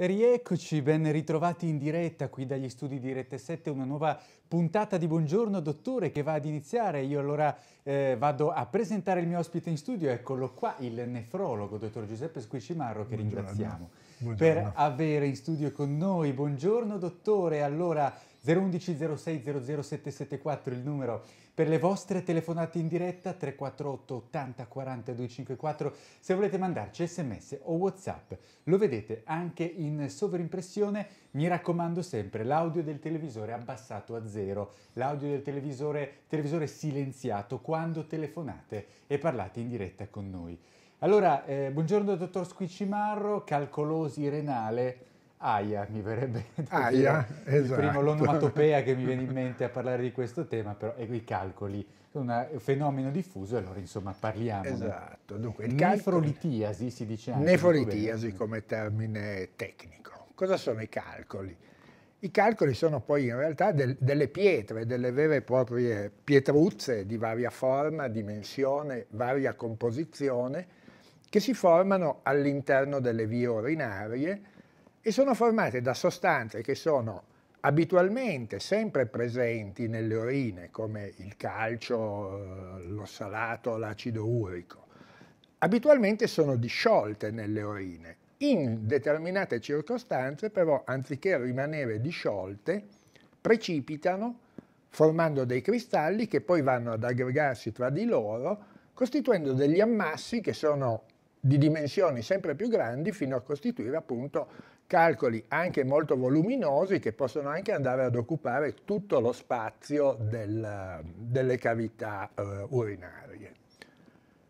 Rieccoci, ben ritrovati in diretta qui dagli studi di Rete 7, una nuova puntata di Buongiorno Dottore che va ad iniziare. Io allora eh, vado a presentare il mio ospite in studio, eccolo qua, il nefrologo, dottor Giuseppe Squicimarro, che Buongiorno. ringraziamo Buongiorno. per avere in studio con noi. Buongiorno Dottore, allora 011 06 00774 il numero per le vostre telefonate in diretta 348 80 40 254 se volete mandarci sms o whatsapp lo vedete anche in sovrimpressione mi raccomando sempre l'audio del televisore abbassato a zero l'audio del televisore, televisore silenziato quando telefonate e parlate in diretta con noi allora eh, buongiorno dottor Squicimarro calcolosi renale Aia, mi verrebbe Aia, dire, esatto. primo l'onomatopea che mi viene in mente a parlare di questo tema, però e i calcoli sono un fenomeno diffuso e allora insomma parliamo. Esatto, dunque il Nefrolitiasi si dice anche. Nefrolitiasi come termine tecnico. Cosa sono i calcoli? I calcoli sono poi in realtà del, delle pietre, delle vere e proprie pietruzze di varia forma, dimensione, varia composizione, che si formano all'interno delle vie urinarie, e sono formate da sostanze che sono abitualmente sempre presenti nelle urine, come il calcio, lo salato, l'acido urico. Abitualmente sono disciolte nelle urine. In determinate circostanze però, anziché rimanere disciolte, precipitano formando dei cristalli che poi vanno ad aggregarsi tra di loro, costituendo degli ammassi che sono di dimensioni sempre più grandi fino a costituire appunto calcoli anche molto voluminosi che possono anche andare ad occupare tutto lo spazio del, delle cavità eh, urinarie.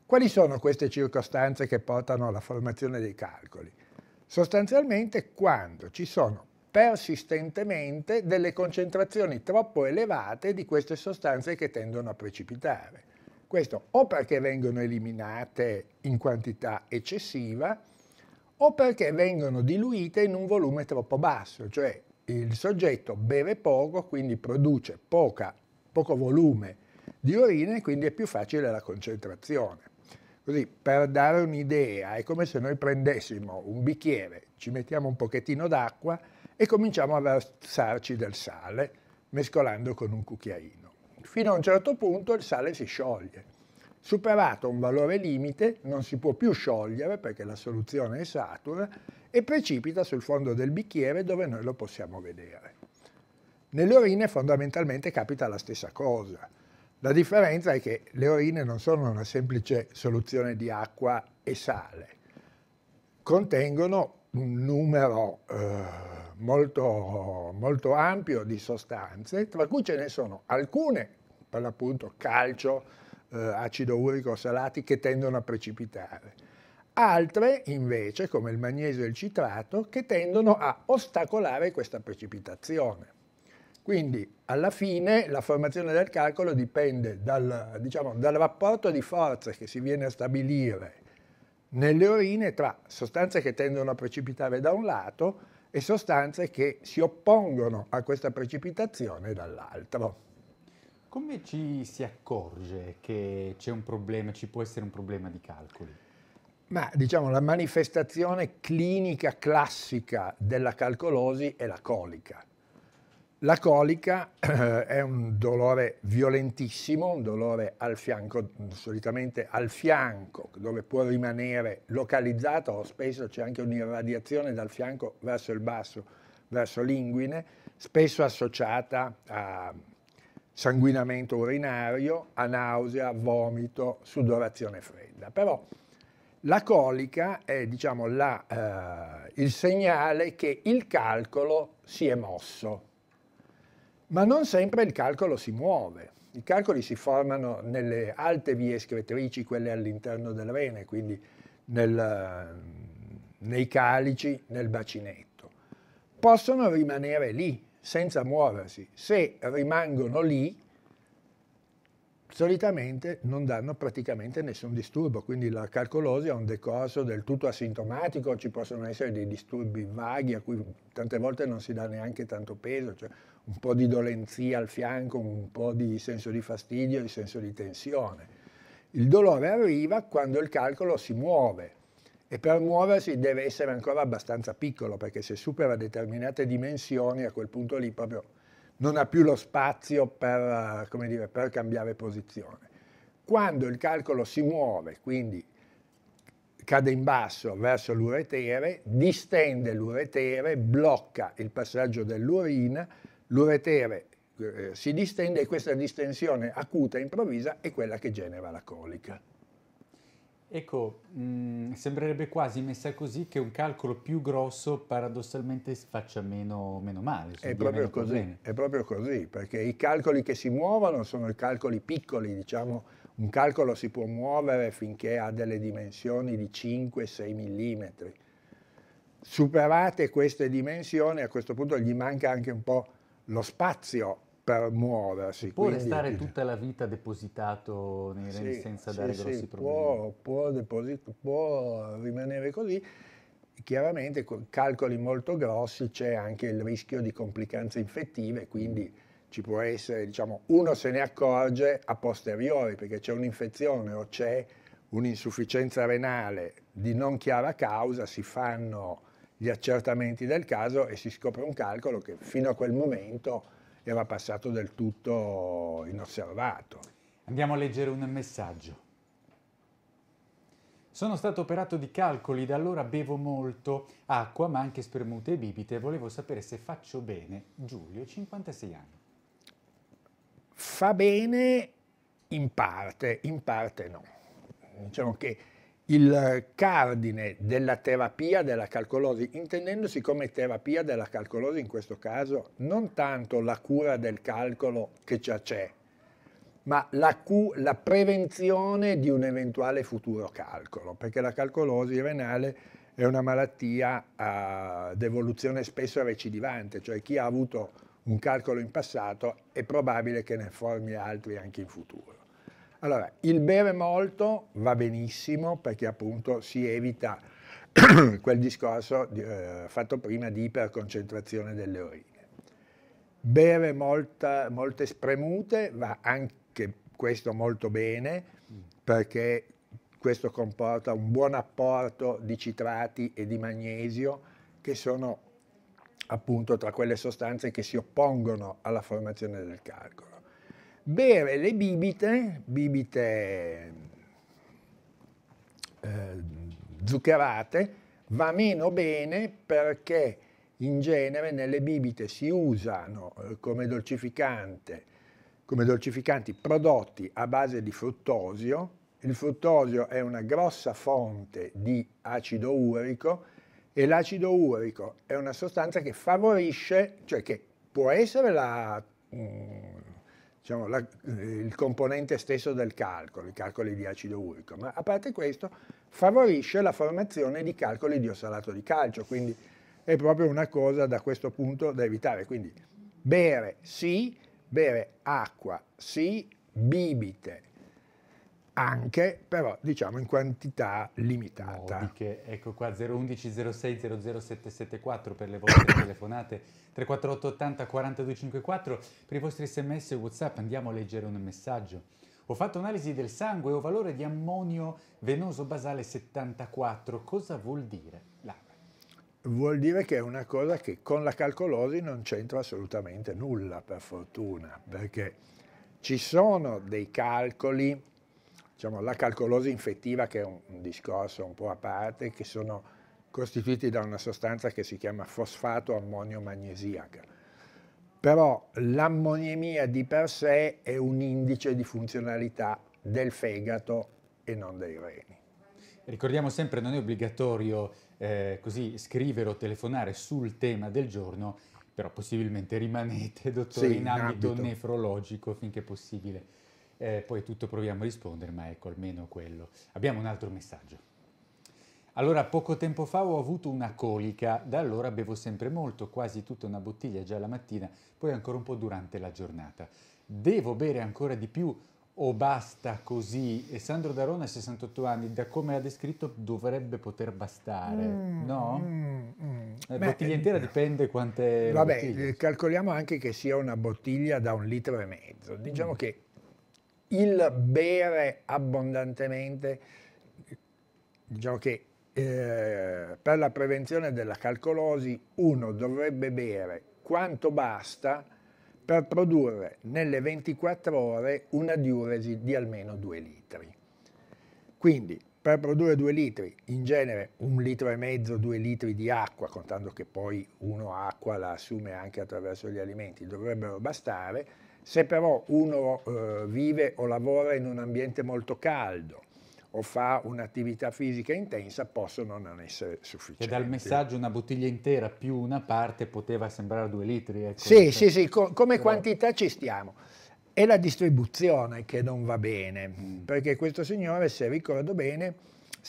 Quali sono queste circostanze che portano alla formazione dei calcoli? Sostanzialmente quando ci sono persistentemente delle concentrazioni troppo elevate di queste sostanze che tendono a precipitare. Questo o perché vengono eliminate in quantità eccessiva, o perché vengono diluite in un volume troppo basso, cioè il soggetto beve poco, quindi produce poca, poco volume di urina e quindi è più facile la concentrazione. Così, per dare un'idea, è come se noi prendessimo un bicchiere, ci mettiamo un pochettino d'acqua e cominciamo a versarci del sale mescolando con un cucchiaino. Fino a un certo punto il sale si scioglie Superato un valore limite non si può più sciogliere perché la soluzione è satura e precipita sul fondo del bicchiere dove noi lo possiamo vedere. Nelle urine fondamentalmente capita la stessa cosa. La differenza è che le urine non sono una semplice soluzione di acqua e sale, contengono un numero eh, molto, molto ampio di sostanze, tra cui ce ne sono alcune, per l'appunto calcio, eh, acido urico salati che tendono a precipitare. Altre invece, come il magnesio e il citrato, che tendono a ostacolare questa precipitazione. Quindi alla fine la formazione del calcolo dipende dal, diciamo, dal rapporto di forze che si viene a stabilire nelle urine tra sostanze che tendono a precipitare da un lato e sostanze che si oppongono a questa precipitazione dall'altro. Come ci si accorge che c'è un problema, ci può essere un problema di calcoli? Ma diciamo la manifestazione clinica classica della calcolosi è la colica. La colica eh, è un dolore violentissimo, un dolore al fianco, solitamente al fianco, dove può rimanere localizzato o spesso c'è anche un'irradiazione dal fianco verso il basso, verso l'inguine, spesso associata a sanguinamento urinario, a nausea, vomito, sudorazione fredda. Però la colica è diciamo, la, eh, il segnale che il calcolo si è mosso, ma non sempre il calcolo si muove. I calcoli si formano nelle alte vie escretrici, quelle all'interno del rene, quindi nel, nei calici, nel bacinetto. Possono rimanere lì, senza muoversi. Se rimangono lì, solitamente non danno praticamente nessun disturbo, quindi la calcolosi ha un decorso del tutto asintomatico, ci possono essere dei disturbi vaghi a cui tante volte non si dà neanche tanto peso, cioè un po' di dolenzia al fianco, un po' di senso di fastidio, di senso di tensione. Il dolore arriva quando il calcolo si muove, e per muoversi deve essere ancora abbastanza piccolo perché se supera determinate dimensioni a quel punto lì proprio non ha più lo spazio per, eh, dire, per cambiare posizione. Quando il calcolo si muove, quindi cade in basso verso l'uretere, distende l'uretere, blocca il passaggio dell'urina, l'uretere eh, si distende e questa distensione acuta e improvvisa è quella che genera la colica. Ecco, mh, mm, sembrerebbe quasi messa così che un calcolo più grosso paradossalmente faccia meno, meno male. È proprio, così, è proprio così, perché i calcoli che si muovono sono i calcoli piccoli, diciamo, un calcolo si può muovere finché ha delle dimensioni di 5-6 mm. Superate queste dimensioni, a questo punto gli manca anche un po' lo spazio per muoversi. Può Quindi, restare tutta la vita depositato nei reni senza sì, dare sì, grossi problemi? Può, può, può rimanere così. Chiaramente con calcoli molto grossi c'è anche il rischio di complicanze infettive, quindi ci può essere, diciamo, uno se ne accorge a posteriori perché c'è un'infezione o c'è un'insufficienza renale di non chiara causa, si fanno gli accertamenti del caso e si scopre un calcolo che fino a quel momento era passato del tutto inosservato. Andiamo a leggere un messaggio. Sono stato operato di calcoli, da allora bevo molto acqua, ma anche spermute e bibite. Volevo sapere se faccio bene. Giulio, 56 anni. Fa bene in parte, in parte no. Diciamo che il cardine della terapia della calcolosi, intendendosi come terapia della calcolosi in questo caso non tanto la cura del calcolo che già c'è, ma la, cu- la prevenzione di un eventuale futuro calcolo, perché la calcolosi renale è una malattia uh, d'evoluzione spesso recidivante, cioè chi ha avuto un calcolo in passato è probabile che ne formi altri anche in futuro. Allora, il bere molto va benissimo perché appunto si evita quel discorso eh, fatto prima di iperconcentrazione delle urine. Bere molta, molte spremute va anche questo molto bene perché questo comporta un buon apporto di citrati e di magnesio che sono appunto tra quelle sostanze che si oppongono alla formazione del calcolo bere le bibite, bibite eh, zuccherate, va meno bene perché in genere nelle bibite si usano eh, come dolcificante, come dolcificanti prodotti a base di fruttosio. Il fruttosio è una grossa fonte di acido urico e l'acido urico è una sostanza che favorisce, cioè che può essere la, mm, diciamo, la, eh, il componente stesso del calcolo, i calcoli di acido urico, ma a parte questo favorisce la formazione di calcoli di ossalato di calcio, quindi è proprio una cosa da questo punto da evitare. Quindi bere sì, bere acqua sì, bibite anche, però diciamo in quantità limitata. Modiche. Ecco qua 011 06 00774 per le vostre telefonate, 348 80 4254, per i vostri sms e whatsapp andiamo a leggere un messaggio. Ho fatto analisi del sangue, ho valore di ammonio venoso basale 74, cosa vuol dire? Vuol dire che è una cosa che con la calcolosi non c'entra assolutamente nulla, per fortuna, perché ci sono dei calcoli diciamo, la calcolosi infettiva, che è un, un discorso un po' a parte, che sono costituiti da una sostanza che si chiama fosfato ammonio magnesiaca. Però l'ammoniemia di per sé è un indice di funzionalità del fegato e non dei reni. Ricordiamo sempre, non è obbligatorio eh, così scrivere o telefonare sul tema del giorno, però possibilmente rimanete, dottore, sì, in, ambito, ambito nefrologico finché possibile eh, poi tutto proviamo a rispondere, ma ecco almeno quello. Abbiamo un altro messaggio. Allora, poco tempo fa ho avuto una colica, da allora bevo sempre molto, quasi tutta una bottiglia già la mattina, poi ancora un po' durante la giornata. Devo bere ancora di più o basta così? E Sandro Darona, 68 anni, da come ha descritto dovrebbe poter bastare, mm, no? Mm, mm. La Beh, bottiglia intera eh, dipende quante Vabbè, bottiglie. Eh, calcoliamo anche che sia una bottiglia da un litro e mezzo. Diciamo mm. che il bere abbondantemente, diciamo che eh, per la prevenzione della calcolosi uno dovrebbe bere quanto basta per produrre nelle 24 ore una diuresi di almeno 2 litri. Quindi per produrre 2 litri, in genere un litro e mezzo, 2 litri di acqua, contando che poi uno acqua la assume anche attraverso gli alimenti, dovrebbero bastare, se però uno eh, vive o lavora in un ambiente molto caldo, o fa un'attività fisica intensa possono non essere sufficienti. E dal messaggio una bottiglia intera più una parte poteva sembrare due litri. Ecco. Sì, sì, sì, come quantità ci stiamo. È la distribuzione che non va bene, mm. perché questo signore, se ricordo bene,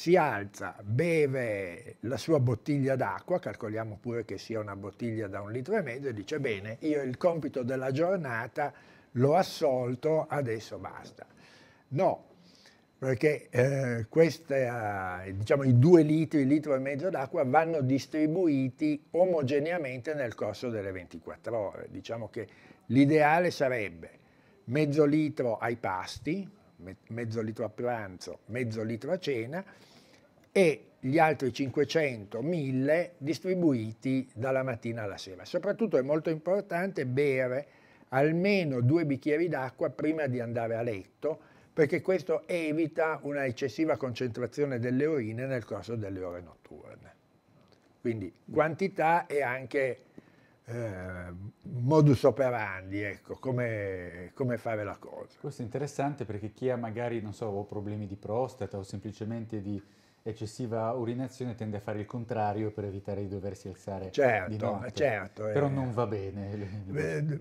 si alza, beve la sua bottiglia d'acqua, calcoliamo pure che sia una bottiglia da un litro e mezzo, e dice bene, io il compito della giornata l'ho assolto, adesso basta. No, perché eh, queste, eh, diciamo, i due litri, il litro e mezzo d'acqua vanno distribuiti omogeneamente nel corso delle 24 ore. Diciamo che l'ideale sarebbe mezzo litro ai pasti, mezzo litro a pranzo, mezzo litro a cena e gli altri 500, 1000 distribuiti dalla mattina alla sera. Soprattutto è molto importante bere almeno due bicchieri d'acqua prima di andare a letto, perché questo evita una eccessiva concentrazione delle urine nel corso delle ore notturne. Quindi quantità e anche eh, modus operandi, ecco, come, come, fare la cosa. Questo è interessante perché chi ha magari, non so, problemi di prostata o semplicemente di eccessiva urinazione tende a fare il contrario per evitare di doversi alzare certo, di notte. Eh, certo, Però eh, non va bene. Eh,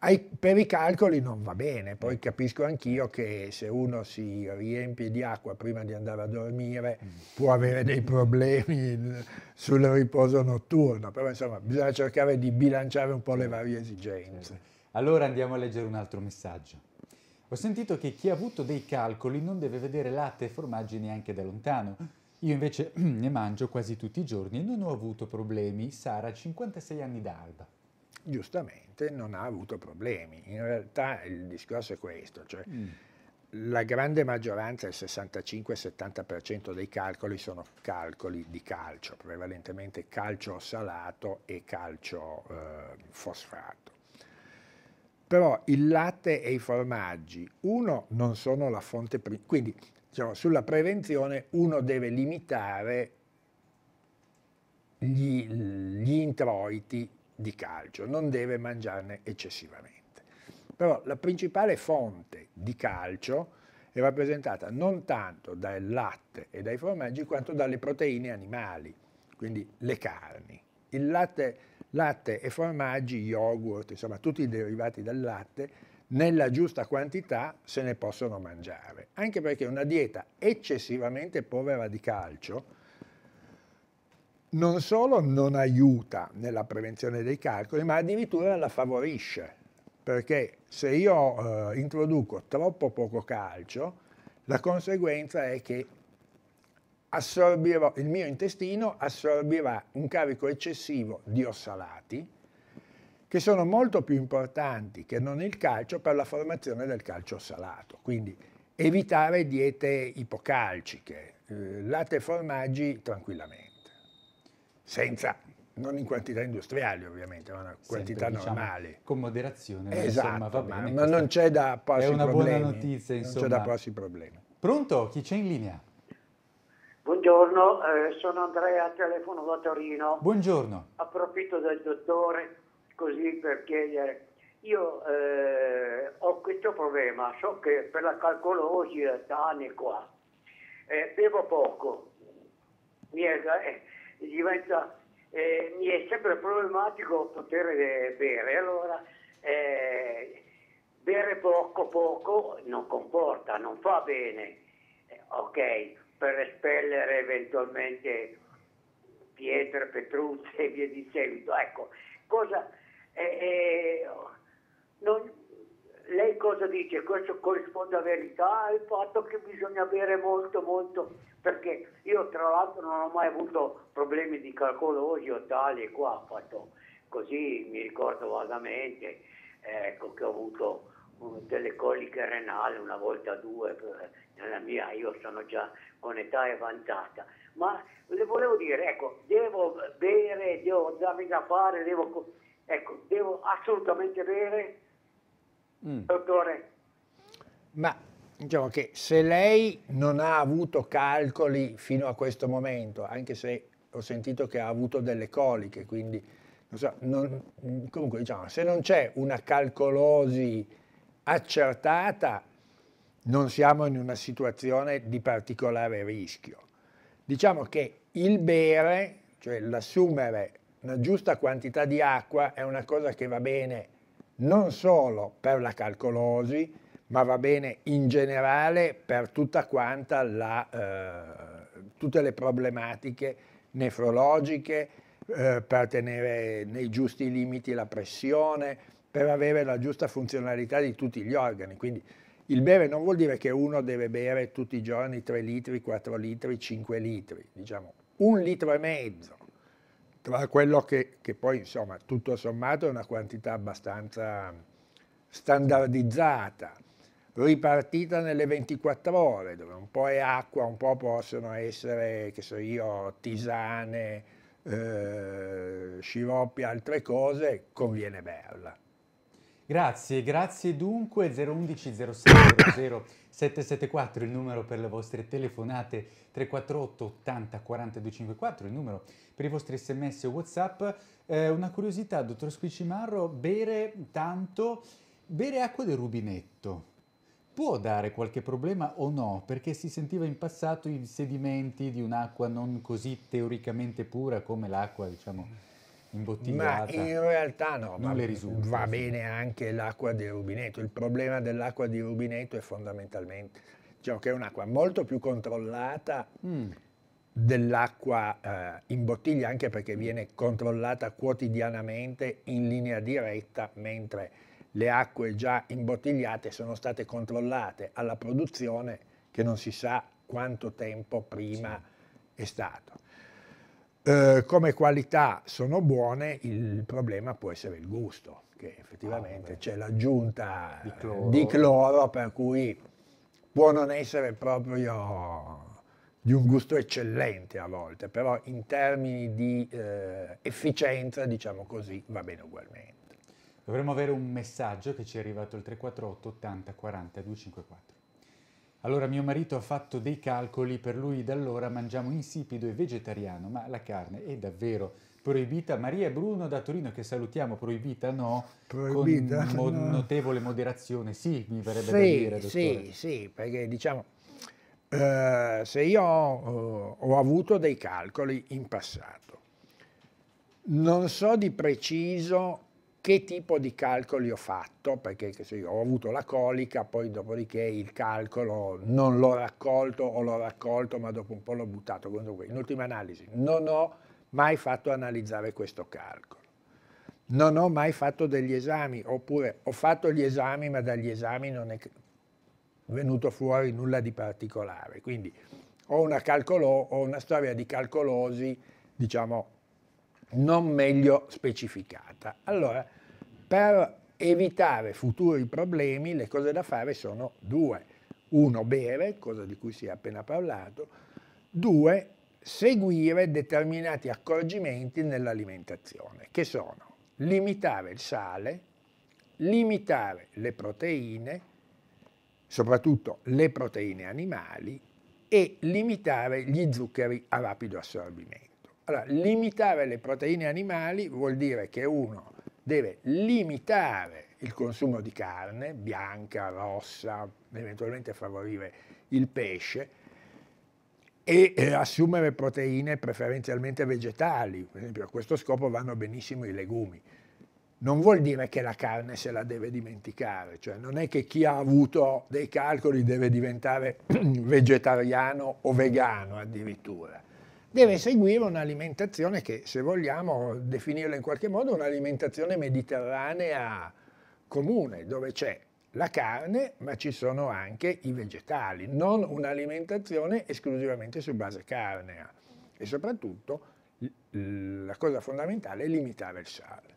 ai, per i calcoli non va bene, poi eh. capisco anch'io che se uno si riempie di acqua prima di andare a dormire mm. può avere dei problemi sul riposo notturno, però insomma bisogna cercare di bilanciare un po' le certo, varie certo. esigenze. Allora andiamo a leggere un altro messaggio. Ho sentito che chi ha avuto dei calcoli non deve vedere latte e formaggi neanche da lontano. Io invece ne mangio quasi tutti i giorni e non ho avuto problemi. Sara, 56 anni d'alba. Giustamente non ha avuto problemi. In realtà il discorso è questo, cioè mm. la grande maggioranza, il 65-70% dei calcoli sono calcoli di calcio, prevalentemente calcio salato e calcio eh, fosfato. Però il latte e i formaggi, uno, non sono la fonte principale, quindi diciamo, sulla prevenzione uno deve limitare gli, gli introiti di calcio, non deve mangiarne eccessivamente. Però la principale fonte di calcio è rappresentata non tanto dal latte e dai formaggi quanto dalle proteine animali, quindi le carni. Il latte latte e formaggi, yogurt, insomma tutti i derivati del latte, nella giusta quantità se ne possono mangiare. Anche perché una dieta eccessivamente povera di calcio non solo non aiuta nella prevenzione dei calcoli, ma addirittura la favorisce. Perché se io eh, introduco troppo poco calcio, la conseguenza è che assorbirò, il mio intestino assorbirà un carico eccessivo di ossalati che sono molto più importanti che non il calcio per la formazione del calcio salato. Quindi evitare diete ipocalciche, eh, latte e formaggi tranquillamente, senza, non in quantità industriali ovviamente, ma in quantità Sempre, normali. Diciamo, con moderazione. Esatto, insomma, va esatto, bene, ma, ma non c'è da porsi problemi. È una problemi, buona notizia, insomma. Non c'è da porsi problemi. Pronto? Chi c'è in linea? Buongiorno, eh, sono Andrea, telefono da Torino. Buongiorno. Approfitto del dottore così per chiedere. Eh, io eh, ho questo problema, so che per la calcolosi da anni qua, eh, bevo poco, mi è, eh, diventa, eh, mi è sempre problematico poter bere, allora bere poco poco non comporta, non fa bene, ok? per espellere eventualmente pietre, petruzze e via di seguito. Ecco, cosa, eh, eh, non, lei cosa dice? Questo corrisponde a verità, il fatto che bisogna avere molto, molto, perché io tra l'altro non ho mai avuto problemi di calcolosi o tali e qua, ho fatto così, mi ricordo vagamente, ecco, che ho avuto delle coliche renali una volta due, eh, nella mia, io sono già con età avanzata, ma le volevo dire, ecco, devo bere, devo darmi da fare, devo, ecco, devo assolutamente bere, mm. dottore. Ma diciamo che se lei non ha avuto calcoli fino a questo momento, anche se ho sentito che ha avuto delle coliche, quindi non so, non, comunque diciamo, se non c'è una calcolosi accertata, non siamo in una situazione di particolare rischio. Diciamo che il bere, cioè l'assumere una giusta quantità di acqua, è una cosa che va bene non solo per la calcolosi, ma va bene in generale per tutta quanta la, eh, tutte le problematiche nefrologiche, eh, per tenere nei giusti limiti la pressione, per avere la giusta funzionalità di tutti gli organi. Quindi il bere non vuol dire che uno deve bere tutti i giorni 3 litri, 4 litri, 5 litri, diciamo un litro e mezzo, tra quello che, che poi insomma tutto sommato è una quantità abbastanza standardizzata, ripartita nelle 24 ore, dove un po' è acqua, un po' possono essere, che so io, tisane, eh, sciroppi, altre cose, conviene berla. Grazie, grazie dunque 011 0600 774 il numero per le vostre telefonate 348 80 40 254 il numero per i vostri sms o whatsapp. Eh, una curiosità, dottor Squicimarro, bere tanto, bere acqua del rubinetto può dare qualche problema o no? Perché si sentiva in passato i sedimenti di un'acqua non così teoricamente pura come l'acqua, diciamo imbottigliata. Ma in realtà no, non le risulta, va bene anche l'acqua di rubinetto. Il problema dell'acqua di rubinetto è fondamentalmente cioè che è un'acqua molto più controllata mm. dell'acqua eh, in bottiglia, anche perché viene controllata quotidianamente in linea diretta, mentre le acque già imbottigliate sono state controllate alla produzione che non si sa quanto tempo prima sì. è stato. Eh, come qualità sono buone, il problema può essere il gusto, che effettivamente ah, c'è l'aggiunta eh, di cloro. di cloro, per cui può non essere proprio di un gusto eccellente a volte, però in termini di eh, efficienza, diciamo così, va bene ugualmente. Dovremmo avere un messaggio che ci è arrivato al 348 80 40 254. Allora mio marito ha fatto dei calcoli, per lui da allora mangiamo insipido e vegetariano, ma la carne è davvero proibita. Maria Bruno da Torino che salutiamo, proibita no, proibita, con mo no. notevole moderazione, sì, mi verrebbe sì, da dire, dottore. Sì, sì, perché diciamo, eh, se io ho, eh, ho avuto dei calcoli in passato, non so di preciso che tipo di calcoli ho fatto, perché io, ho avuto la colica, poi dopodiché il calcolo non l'ho raccolto o l'ho raccolto ma dopo un po' l'ho buttato. In ultima analisi, non ho mai fatto analizzare questo calcolo. Non ho mai fatto degli esami, oppure ho fatto gli esami ma dagli esami non è venuto fuori nulla di particolare. Quindi ho una, calcolo, ho una storia di calcolosi, diciamo, non meglio specificata. Allora, per evitare futuri problemi le cose da fare sono due. Uno, bere, cosa di cui si è appena parlato. Due, seguire determinati accorgimenti nell'alimentazione, che sono limitare il sale, limitare le proteine, soprattutto le proteine animali, e limitare gli zuccheri a rapido assorbimento. Allora, limitare le proteine animali vuol dire che uno deve limitare il consumo di carne bianca, rossa, eventualmente favorire il pesce e eh, assumere proteine preferenzialmente vegetali, per esempio a questo scopo vanno benissimo i legumi. Non vuol dire che la carne se la deve dimenticare, cioè non è che chi ha avuto dei calcoli deve diventare vegetariano o vegano addirittura deve seguire un'alimentazione che, se vogliamo definirla in qualche modo, un'alimentazione mediterranea comune, dove c'è la carne, ma ci sono anche i vegetali, non un'alimentazione esclusivamente su base carnea. E soprattutto la cosa fondamentale è limitare il sale.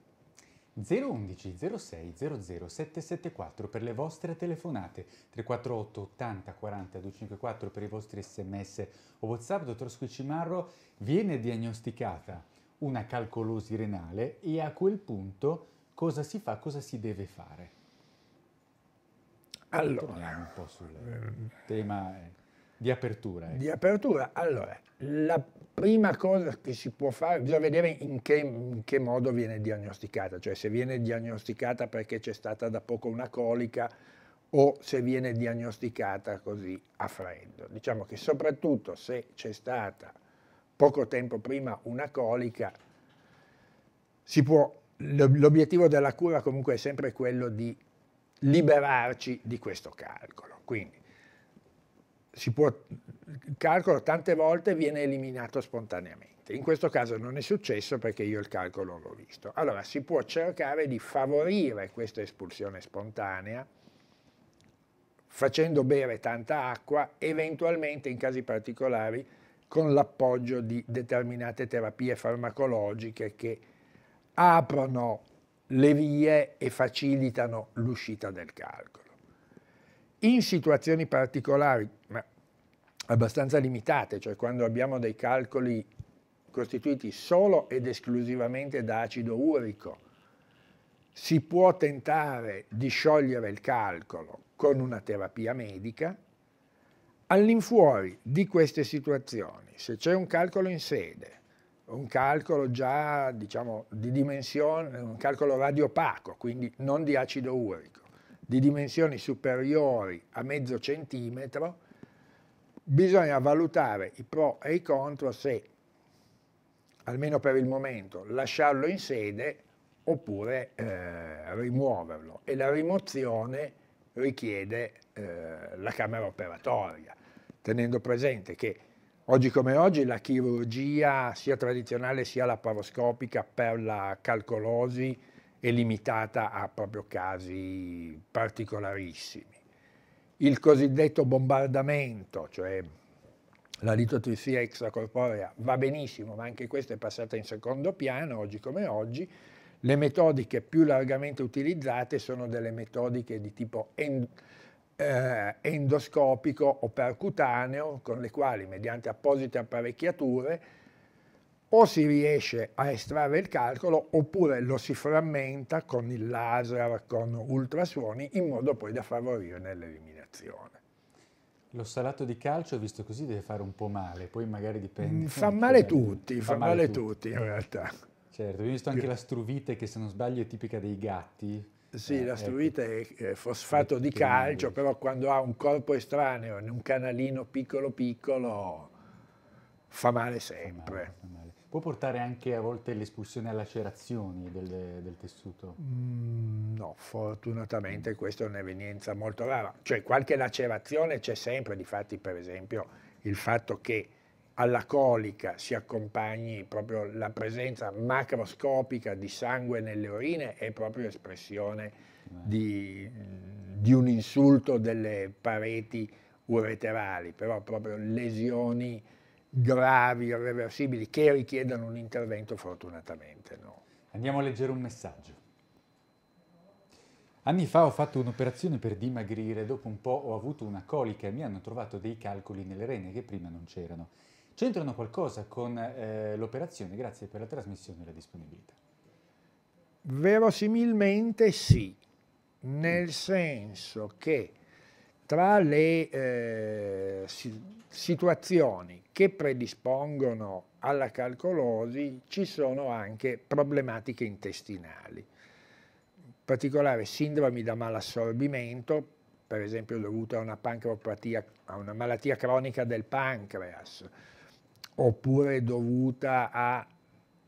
011 06 00 774 per le vostre telefonate, 348 80 40 254 per i vostri sms o whatsapp, dottor Squicimarro, viene diagnosticata una calcolosi renale e a quel punto cosa si fa, cosa si deve fare? Allora, torniamo un po' sul eh, tema eh, di apertura. Eh. Di apertura. Allora, la prima cosa che si può fare, bisogna vedere in che, in che modo viene diagnosticata, cioè se viene diagnosticata perché c'è stata da poco una colica o se viene diagnosticata così a freddo. Diciamo che soprattutto se c'è stata poco tempo prima una colica, l'obiettivo della cura comunque è sempre quello di liberarci di questo calcolo. Quindi si può, il calcolo tante volte viene eliminato spontaneamente. In questo caso non è successo perché io il calcolo l'ho visto. Allora si può cercare di favorire questa espulsione spontanea facendo bere tanta acqua, eventualmente in casi particolari con l'appoggio di determinate terapie farmacologiche che aprono le vie e facilitano l'uscita del calcolo in situazioni particolari, ma abbastanza limitate, cioè quando abbiamo dei calcoli costituiti solo ed esclusivamente da acido urico, si può tentare di sciogliere il calcolo con una terapia medica. All'infuori di queste situazioni, se c'è un calcolo in sede, un calcolo già diciamo, di dimensione, un calcolo radiopaco, quindi non di acido urico, di dimensioni superiori a mezzo centimetro, bisogna valutare i pro e i contro se, almeno per il momento, lasciarlo in sede oppure eh, rimuoverlo e la rimozione richiede eh, la camera operatoria, tenendo presente che oggi come oggi la chirurgia sia tradizionale sia laparoscopica per la calcolosi è limitata a proprio casi particolarissimi. Il cosiddetto bombardamento, cioè la litotrisia extracorporea, va benissimo, ma anche questa è passata in secondo piano, oggi come oggi. Le metodiche più largamente utilizzate sono delle metodiche di tipo end eh, endoscopico o percutaneo, con le quali, mediante apposite apparecchiature, o si riesce a estrarre il calcolo oppure lo si frammenta con il laser, con ultrasuoni, in modo poi da favorire l'eliminazione. Lo salato di calcio, visto così, deve fare un po' male, poi magari dipende. Fa male tutti, fa, fa male, male tutti. tutti in realtà. Certo, ho visto anche la struvite che se non sbaglio è tipica dei gatti. Sì, eh, la ecco. struvite ecco. è fosfato di calcio, però quando ha un corpo estraneo in un canalino piccolo piccolo fa male sempre. Fa male, fa male. Può portare anche a volte l'espulsione a lacerazioni del, del tessuto? Mm, no, fortunatamente questa è un'evenienza molto rara. Cioè qualche lacerazione c'è sempre, difatti per esempio il fatto che alla colica si accompagni proprio la presenza macroscopica di sangue nelle urine è proprio espressione di, di, un insulto delle pareti ureterali, però proprio lesioni gravi, irreversibili, che richiedono un intervento fortunatamente. No. Andiamo a leggere un messaggio. Anni fa ho fatto un'operazione per dimagrire, dopo un po' ho avuto una colica e mi hanno trovato dei calcoli nelle rene che prima non c'erano. C'entrano qualcosa con eh, l'operazione? Grazie per la trasmissione e la disponibilità. Verosimilmente sì, nel mm. senso che tra le eh, situazioni che predispongono alla calcolosi ci sono anche problematiche intestinali, in particolare sindromi da malassorbimento, per esempio dovute a una pancreopatia, a una malattia cronica del pancreas, oppure dovuta a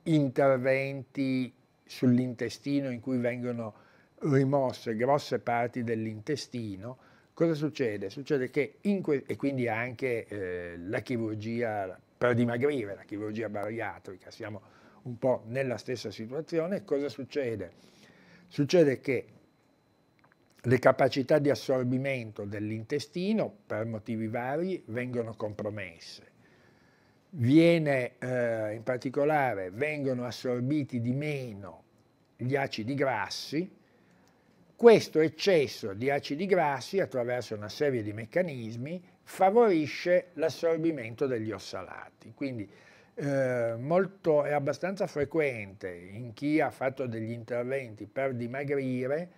interventi sull'intestino in cui vengono rimosse grosse parti dell'intestino, Cosa succede? Succede che, in que- e quindi anche eh, la chirurgia per dimagrire, la chirurgia bariatrica, siamo un po' nella stessa situazione, cosa succede? Succede che le capacità di assorbimento dell'intestino, per motivi vari, vengono compromesse. Viene, eh, in particolare vengono assorbiti di meno gli acidi grassi, questo eccesso di acidi grassi attraverso una serie di meccanismi favorisce l'assorbimento degli ossalati, quindi eh, molto, è abbastanza frequente in chi ha fatto degli interventi per dimagrire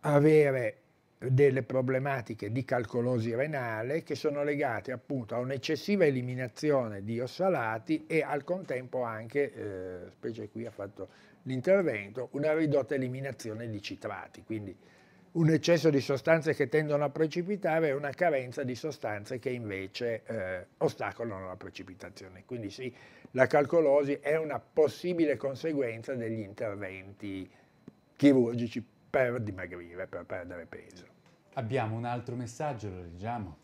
avere delle problematiche di calcolosi renale che sono legate appunto a un'eccessiva eliminazione di ossalati e al contempo anche, eh, specie qui ha fatto l'intervento, una ridotta eliminazione di citrati, quindi un eccesso di sostanze che tendono a precipitare e una carenza di sostanze che invece eh, ostacolano la precipitazione. Quindi sì, la calcolosi è una possibile conseguenza degli interventi chirurgici per dimagrire, per perdere peso. Abbiamo un altro messaggio, lo leggiamo.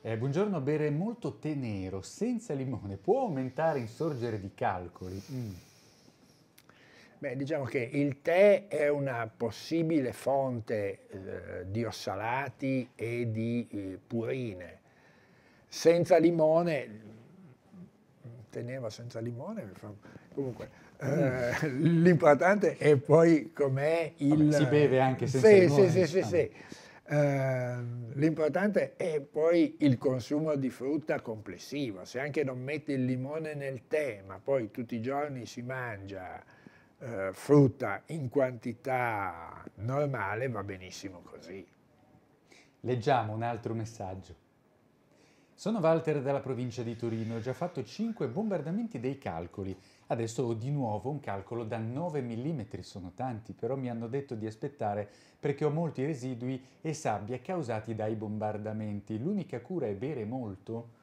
Eh, buongiorno, bere molto tè nero senza limone può aumentare insorgere di calcoli? Mm. Beh, diciamo che il tè è una possibile fonte eh, di ossalati e di eh, purine. Senza limone, tenevo senza limone, comunque eh, mm. l'importante è poi com'è il... Vabbè, si beve anche senza sì, limone. Sì, sì, sì, sì. Eh, l'importante è poi il consumo di frutta complessivo. Se anche non metti il limone nel tè, ma poi tutti i giorni si mangia eh, frutta in quantità normale va benissimo così. Leggiamo un altro messaggio. Sono Walter della provincia di Torino, ho già fatto 5 bombardamenti dei calcoli. Adesso ho di nuovo un calcolo da 9 mm, sono tanti, però mi hanno detto di aspettare perché ho molti residui e sabbia causati dai bombardamenti. L'unica cura è bere molto?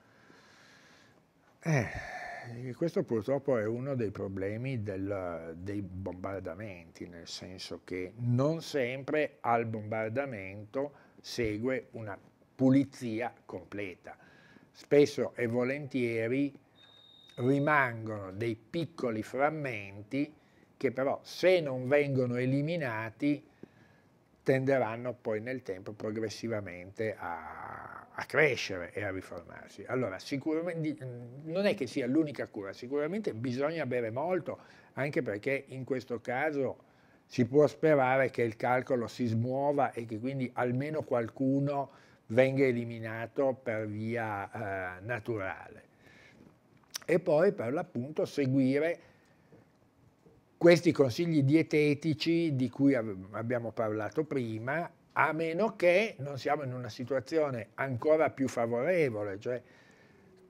Eh, eh, questo purtroppo è uno dei problemi del, dei bombardamenti, nel senso che non sempre al bombardamento segue una pulizia completa. Spesso e volentieri rimangono dei piccoli frammenti che però se non vengono eliminati tenderanno poi nel tempo progressivamente a, a crescere e a riformarsi. Allora, sicuramente mhmm, non è che sia l'unica cura, sicuramente bisogna bere molto, anche perché in questo caso si può sperare che il calcolo si smuova e che quindi almeno qualcuno venga eliminato per via eh, naturale. E poi per l'appunto seguire questi consigli dietetici di cui abbiamo parlato prima, a meno che non siamo in una situazione ancora più favorevole, cioè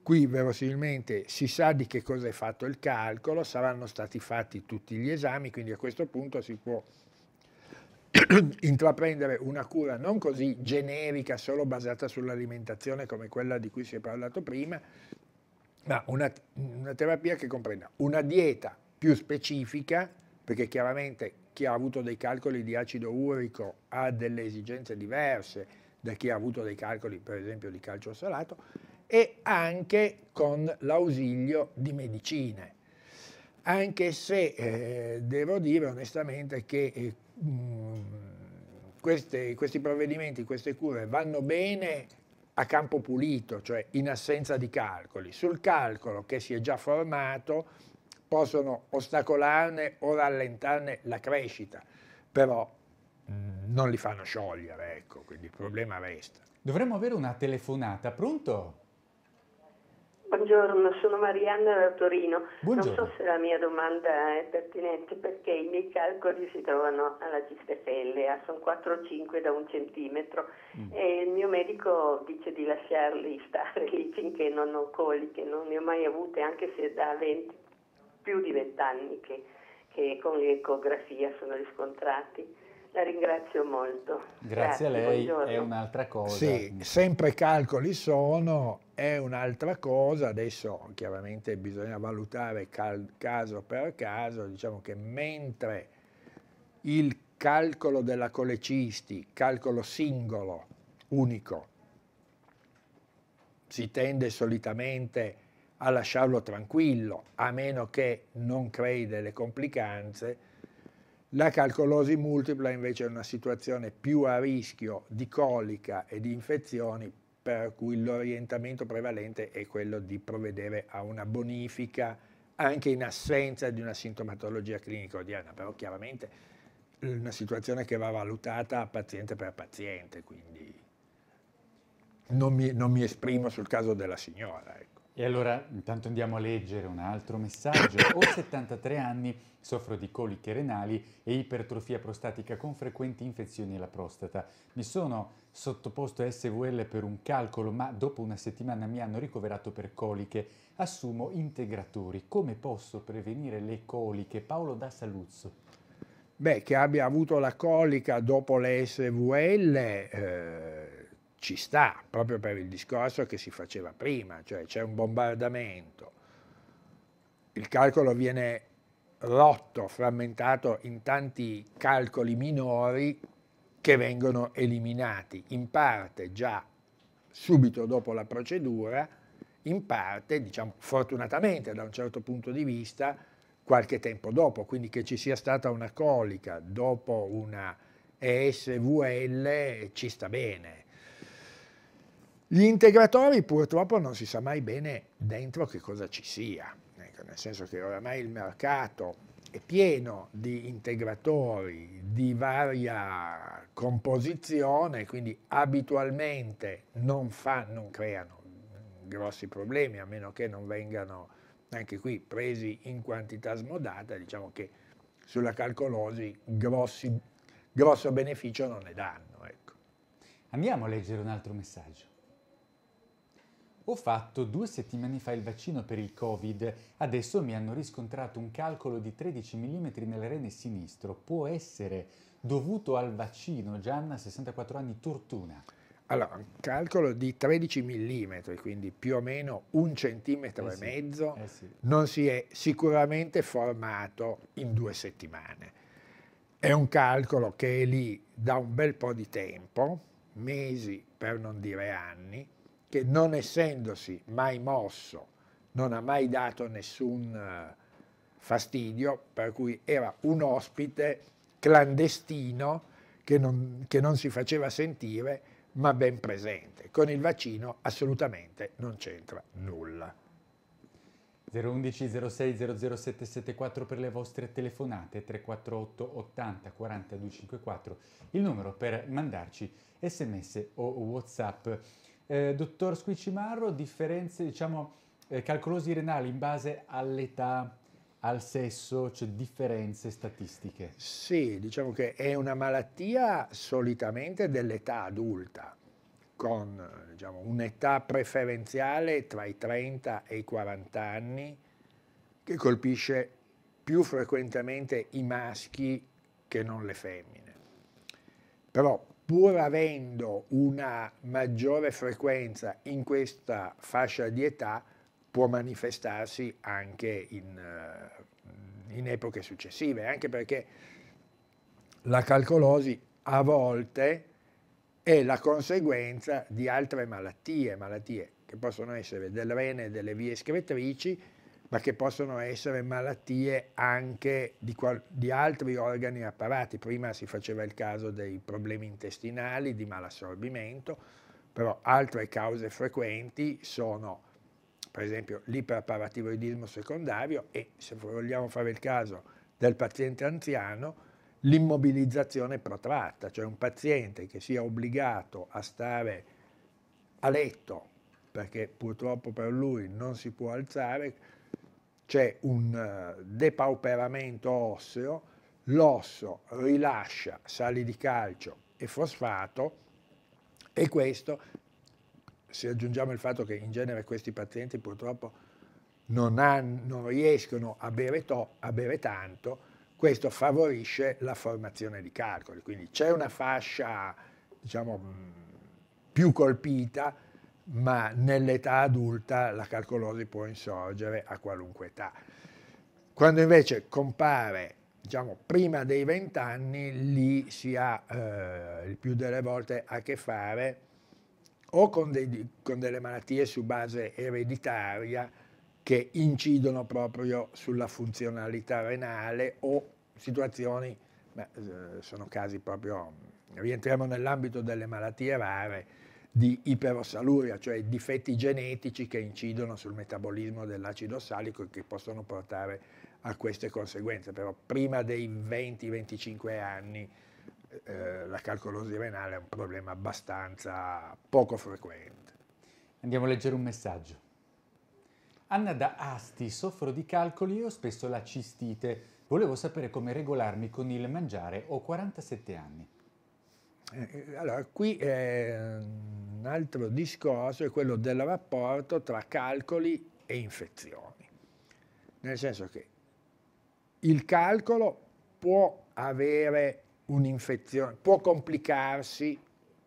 qui verosimilmente si sa di che cosa è fatto il calcolo, saranno stati fatti tutti gli esami, quindi a questo punto si può intraprendere una cura non così generica, solo basata sull'alimentazione come quella di cui si è parlato prima, ma una, una terapia che comprenda una dieta più specifica, perché chiaramente chi ha avuto dei calcoli di acido urico ha delle esigenze diverse da chi ha avuto dei calcoli per esempio di calcio salato e anche con l'ausilio di medicine. Anche se eh, devo dire onestamente che eh, mh, queste, questi provvedimenti, queste cure vanno bene a campo pulito, cioè in assenza di calcoli, sul calcolo che si è già formato possono ostacolarne o rallentarne la crescita, però mm, non li fanno sciogliere, ecco, quindi il problema resta. Dovremmo avere una telefonata, pronto? Buongiorno, sono Marianna da Torino. Buongiorno. Non so se la mia domanda è pertinente perché i miei calcoli si trovano alla cistefellea, ah, sono 4-5 o da un centimetro mm. e il mio medico dice di lasciarli stare lì finché non ho coliche, non ne ho mai avute anche se da 20 più di vent'anni che, che, con l'ecografia sono riscontrati. La ringrazio molto. Grazie, Grazie a lei, buongiorno. è un'altra cosa. Sì, sempre calcoli sono, è un'altra cosa, adesso chiaramente bisogna valutare cal- caso per caso, diciamo che mentre il calcolo della colecisti, calcolo singolo, unico, si tende solitamente a a lasciarlo tranquillo, a meno che non crei delle complicanze. La calcolosi multipla invece è una situazione più a rischio di colica e di infezioni, per cui l'orientamento prevalente è quello di provvedere a una bonifica anche in assenza di una sintomatologia clinica odierna, però chiaramente è una situazione che va valutata paziente per paziente, quindi non mi, non mi esprimo sul caso della signora. Ecco. E allora intanto andiamo a leggere un altro messaggio. Ho 73 anni, soffro di coliche renali e ipertrofia prostatica con frequenti infezioni alla prostata. Mi sono sottoposto a SVL per un calcolo, ma dopo una settimana mi hanno ricoverato per coliche. Assumo integratori. Come posso prevenire le coliche? Paolo da Saluzzo. Beh, che abbia avuto la colica dopo le SVL... Eh ci sta, proprio per il discorso che si faceva prima, cioè c'è un bombardamento, il calcolo viene rotto, frammentato in tanti calcoli minori che vengono eliminati, in parte già subito dopo la procedura, in parte, diciamo, fortunatamente da un certo punto di vista, qualche tempo dopo, quindi che ci sia stata una colica dopo una ESVL ci sta bene, gli integratori purtroppo non si sa mai bene dentro che cosa ci sia, ecco, nel senso che oramai il mercato è pieno di integratori di varia composizione, quindi abitualmente non, fa, non creano grossi problemi, a meno che non vengano anche qui presi in quantità smodata, diciamo che sulla calcolosi grossi, grosso beneficio non ne danno. Ecco. Andiamo a leggere un altro messaggio. Ho fatto due settimane fa il vaccino per il Covid, adesso mi hanno riscontrato un calcolo di 13 mm nel rene sinistro, può essere dovuto al vaccino, Gianna, 64 anni, Tortuna. Allora, un calcolo di 13 mm, quindi più o meno un centimetro eh sì, e mezzo, eh sì. non si è sicuramente formato in due settimane. È un calcolo che è lì da un bel po' di tempo, mesi per non dire anni, che non essendosi mai mosso non ha mai dato nessun eh, fastidio, per cui era un ospite clandestino che non, che non si faceva sentire ma ben presente. Con il vaccino assolutamente non c'entra nulla. 011 06 00774 per le vostre telefonate, 348 80 40 254, il numero per mandarci sms o whatsapp. Eh, dottor Squicimarro, differenze, diciamo, eh, calcolosi renali in base all'età, al sesso, cioè differenze statistiche? Sì, diciamo che è una malattia solitamente dell'età adulta, con diciamo, un'età preferenziale tra i 30 e i 40 anni, che colpisce più frequentemente i maschi che non le femmine. Però pur avendo una maggiore frequenza in questa fascia di età, può manifestarsi anche in, eh, in epoche successive, anche perché la calcolosi a volte è la conseguenza di altre malattie, malattie che possono essere del rene e delle vie escretrici, ma che possono essere malattie anche di, di, altri organi e apparati. Prima si faceva il caso dei problemi intestinali, di malassorbimento, però altre cause frequenti sono per esempio l'iperparatiroidismo secondario e, se vogliamo fare il caso del paziente anziano, l'immobilizzazione protratta, cioè un paziente che sia obbligato a stare a letto perché purtroppo per lui non si può alzare, c'è un eh, depauperamento osseo, l'osso rilascia sali di calcio e fosfato e questo, se aggiungiamo il fatto che in genere questi pazienti purtroppo non, hanno, non riescono a bere, to, a bere tanto, questo favorisce la formazione di calcoli. Quindi c'è una fascia diciamo, mm, più colpita, ma nell'età adulta la calcolosi può insorgere a qualunque età. Quando invece compare diciamo, prima dei 20 anni, lì si ha eh, il più delle volte a che fare o con, dei, con delle malattie su base ereditaria che incidono proprio sulla funzionalità renale o situazioni, ma, eh, sono casi proprio, rientriamo nell'ambito delle malattie rare, di iperossaluria, cioè difetti genetici che incidono sul metabolismo dell'acido salico e che possono portare a queste conseguenze. Però prima dei 20-25 anni eh, la calcolosi renale è un problema abbastanza poco frequente. Andiamo a leggere un messaggio. Anna da Asti, soffro di calcoli e ho spesso la cistite. Volevo sapere come regolarmi con il mangiare. Ho 47 anni. Eh, allora, qui eh, un altro discorso è quello del rapporto tra calcoli e infezioni, nel senso che il calcolo può avere un'infezione, può complicarsi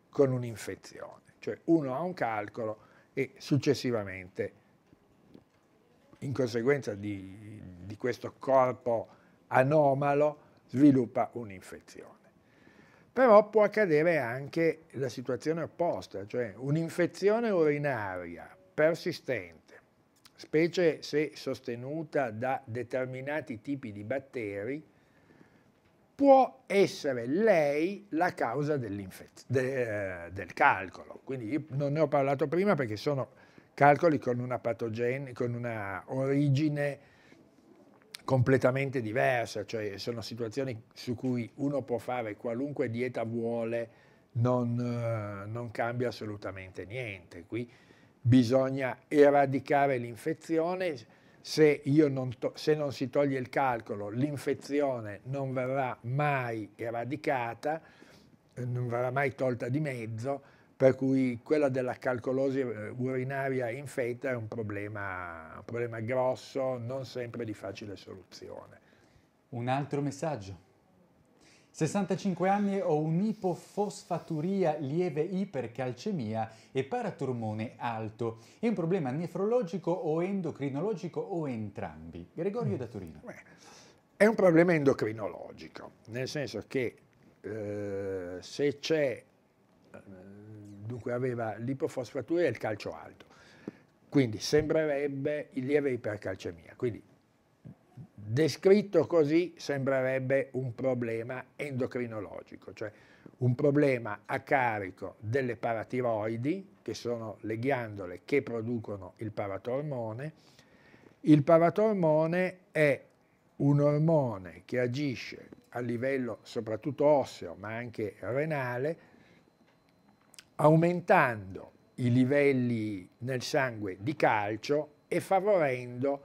con un'infezione, cioè uno ha un calcolo e successivamente, in conseguenza di, di questo corpo anomalo, sviluppa un'infezione. Però può accadere anche la situazione opposta, cioè un'infezione urinaria persistente, specie se sostenuta da determinati tipi di batteri, può essere lei la causa de, eh, del calcolo. Quindi non ne ho parlato prima perché sono calcoli con una, con una origine completamente diversa, cioè sono situazioni su cui uno può fare qualunque dieta vuole, non, eh, non cambia assolutamente niente. Qui bisogna eradicare l'infezione, se non, se, non si toglie il calcolo l'infezione non verrà mai eradicata, eh, non verrà mai tolta di mezzo per cui quella della calcolosi eh, urinaria infetta è un problema, un problema grosso, non sempre di facile soluzione. Un altro messaggio. 65 anni ho un'ipofosfaturia lieve ipercalcemia e paratormone alto È un problema nefrologico o endocrinologico o entrambi. Gregorio mm. da Torino. Beh, è un problema endocrinologico, nel senso che eh, se c'è eh, dunque aveva l'ipofosfatura e il calcio alto. Quindi sembrerebbe il lieve ipercalcemia. Quindi descritto così sembrerebbe un problema endocrinologico, cioè un problema a carico delle paratiroidi, che sono le ghiandole che producono il paratormone. Il paratormone è un ormone che agisce a livello soprattutto osseo, ma anche renale, aumentando i livelli nel sangue di calcio e favorendo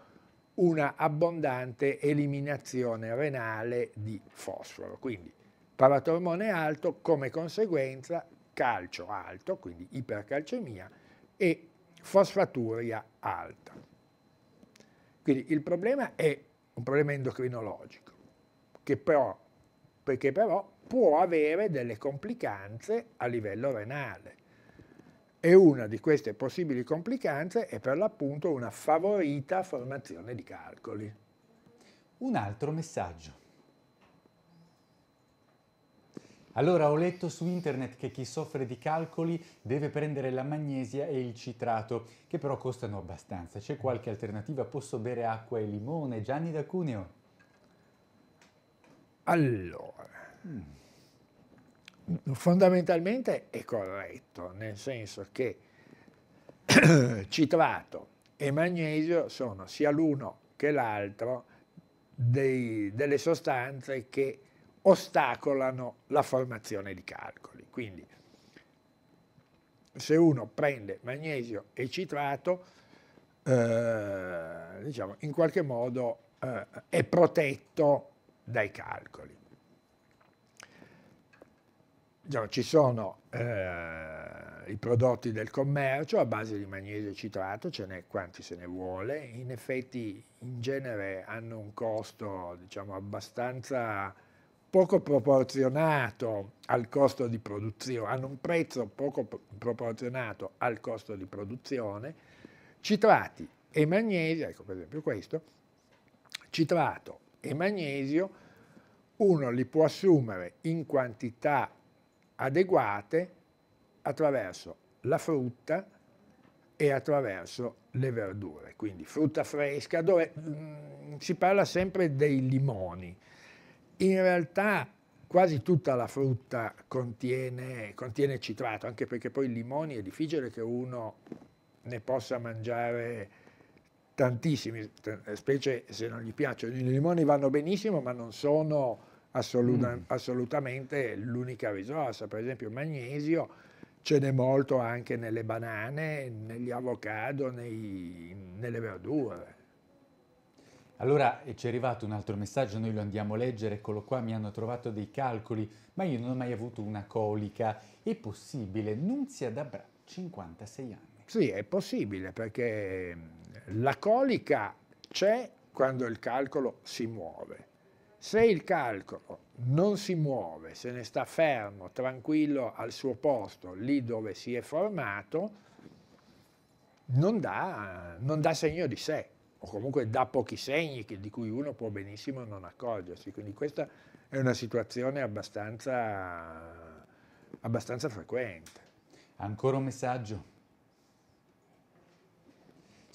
una abbondante eliminazione renale di fosforo. Quindi paratormone alto come conseguenza calcio alto, quindi ipercalcemia e fosfaturia alta. Quindi il problema è un problema endocrinologico, che però, perché però può avere delle complicanze a livello renale. E una di queste possibili complicanze è per l'appunto una favorita formazione di calcoli. Un altro messaggio. Allora ho letto su internet che chi soffre di calcoli deve prendere la magnesia e il citrato, che però costano abbastanza. C'è qualche alternativa? Posso bere acqua e limone? Gianni da Cuneo. Allora, Mm. Fondamentalmente è corretto, nel senso che citrato e magnesio sono sia l'uno che l'altro delle sostanze che ostacolano la formazione di calcoli. Quindi se uno prende magnesio e citrato, eh, diciamo, in qualche modo eh, è protetto dai calcoli ci sono eh, i prodotti del commercio a base di magnesio citrato, ce n'è quanti se ne vuole, in effetti in genere hanno un costo diciamo, abbastanza poco proporzionato al costo di produzione, hanno un prezzo poco proporzionato al costo di produzione, citrati e magnesio, ecco per esempio questo, citrato e magnesio, uno li può assumere in quantità adeguate attraverso la frutta e attraverso le verdure, quindi frutta fresca, dove mh, mm, si parla sempre dei limoni. In realtà quasi tutta la frutta contiene, contiene citrato, anche perché poi i limoni è difficile che uno ne possa mangiare tantissimi, specie se non gli piacciono. I limoni vanno benissimo, ma non sono assoluta, mm. assolutamente l'unica risorsa. Per esempio il magnesio ce n'è molto anche nelle banane, negli avocado, nei, nelle verdure. Allora ci è arrivato un altro messaggio, noi lo andiamo a leggere, eccolo qua, mi hanno trovato dei calcoli, ma io non ho mai avuto una colica. È possibile, Nunzia Dabra, 56 anni. Sì, è possibile perché mm, la colica c'è quando il calcolo si muove. Se il calcolo non si muove, se ne sta fermo, tranquillo al suo posto, lì dove si è formato, non dà, non dà segno di sé, o comunque dà pochi segni che, di cui uno può benissimo non accorgersi. Quindi questa è una situazione abbastanza, abbastanza frequente. Ancora un messaggio.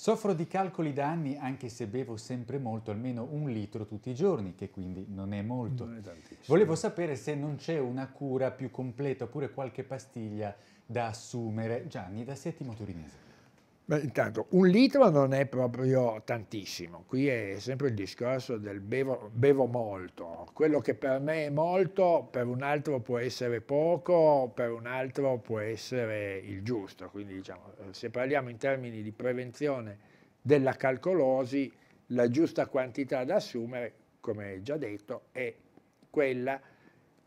Soffro di calcoli da anni anche se bevo sempre molto, almeno un litro tutti i giorni, che quindi non è molto. Non è Volevo sapere se non c'è una cura più completa oppure qualche pastiglia da assumere. Gianni da Settimo Turinese. Beh, intanto, un litro non è proprio tantissimo, qui è sempre il discorso del bevo, bevo, molto, quello che per me è molto, per un altro può essere poco, per un altro può essere il giusto, quindi diciamo, eh, se parliamo in termini di prevenzione della calcolosi, la giusta quantità da assumere, come già detto, è quella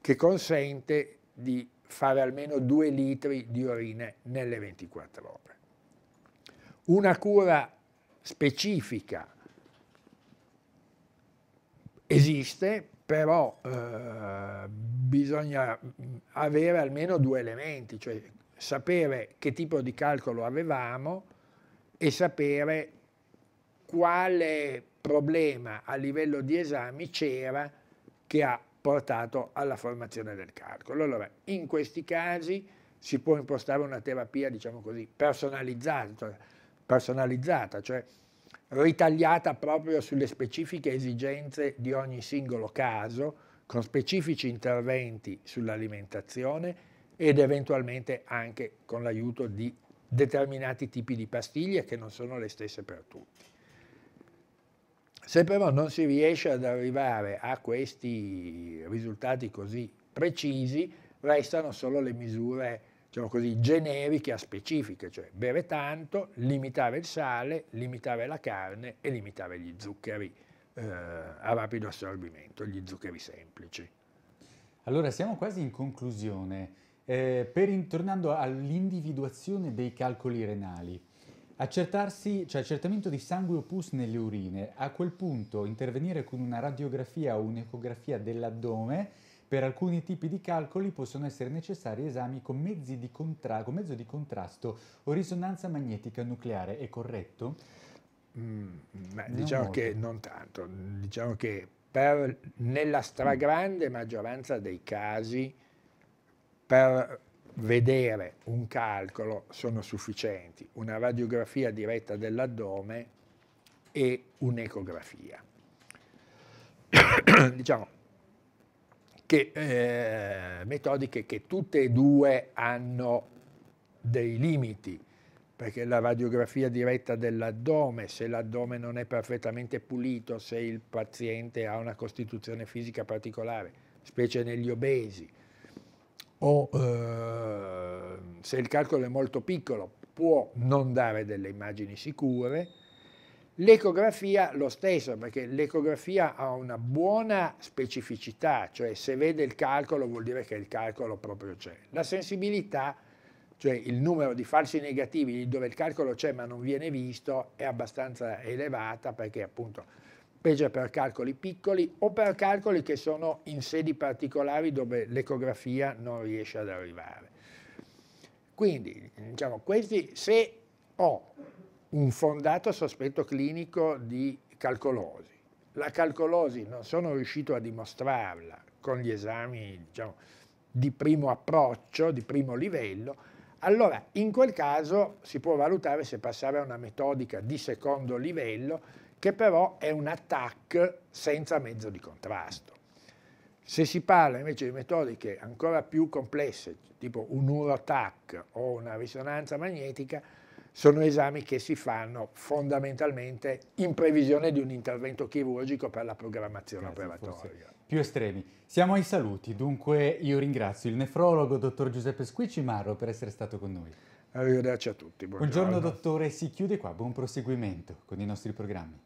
che consente di fare almeno due litri di urine nelle 24 ore una cura specifica esiste, però eh, bisogna avere almeno due elementi, cioè sapere che tipo di calcolo avevamo e sapere quale problema a livello di esami c'era che ha portato alla formazione del calcolo. Allora, in questi casi si può impostare una terapia, diciamo così, personalizzata, cioè personalizzata, cioè ritagliata proprio sulle specifiche esigenze di ogni singolo caso, con specifici interventi sull'alimentazione ed eventualmente anche con l'aiuto di determinati tipi di pastiglie che non sono le stesse per tutti. Se però non si riesce ad arrivare a questi risultati così precisi, restano solo le misure diciamo così, generiche a specifiche, cioè bere tanto, limitare il sale, limitare la carne e limitare gli zuccheri eh, a rapido assorbimento, gli zuccheri semplici. Allora siamo quasi in conclusione. Eh, per intornando all'individuazione dei calcoli renali, accertarsi, cioè accertamento di sangue o pus nelle urine, a quel punto intervenire con una radiografia o un'ecografia dell'addome per alcuni tipi di calcoli possono essere necessari esami con, di contra- con mezzo di contrasto o risonanza magnetica nucleare, è corretto? Mm, diciamo molto. che non tanto, diciamo che per, nella stragrande maggioranza dei casi per vedere un calcolo sono sufficienti una radiografia diretta dell'addome e un'ecografia. diciamo, che, eh, metodiche che tutte e due hanno dei limiti, perché la radiografia diretta dell'addome, se l'addome non è perfettamente pulito, se il paziente ha una costituzione fisica particolare, specie negli obesi, o eh, se il calcolo è molto piccolo, può non dare delle immagini sicure, L'ecografia lo stesso, perché l'ecografia ha una buona specificità, cioè se vede il calcolo vuol dire che il calcolo proprio c'è. La sensibilità, cioè il numero di falsi negativi dove il calcolo c'è ma non viene visto, è abbastanza elevata perché appunto peggio per calcoli piccoli o per calcoli che sono in sedi particolari dove l'ecografia non riesce ad arrivare. Quindi, diciamo, questi, se ho un fondato sospetto clinico di calcolosi. La calcolosi non sono riuscito a dimostrarla con gli esami diciamo, di primo approccio, di primo livello, allora in quel caso si può valutare se passare a una metodica di secondo livello che però è un attack senza mezzo di contrasto. Se si parla invece di metodiche ancora più complesse, tipo un URO-TAC o una risonanza magnetica, sono esami che si fanno fondamentalmente in previsione di un intervento chirurgico per la programmazione Grazie, operatoria. Più estremi. Siamo ai saluti, dunque io ringrazio il nefrologo dottor Giuseppe Squicimaro per essere stato con noi. Arrivederci a tutti. Buongiorno, buongiorno dottore, si chiude qua, buon proseguimento con i nostri programmi.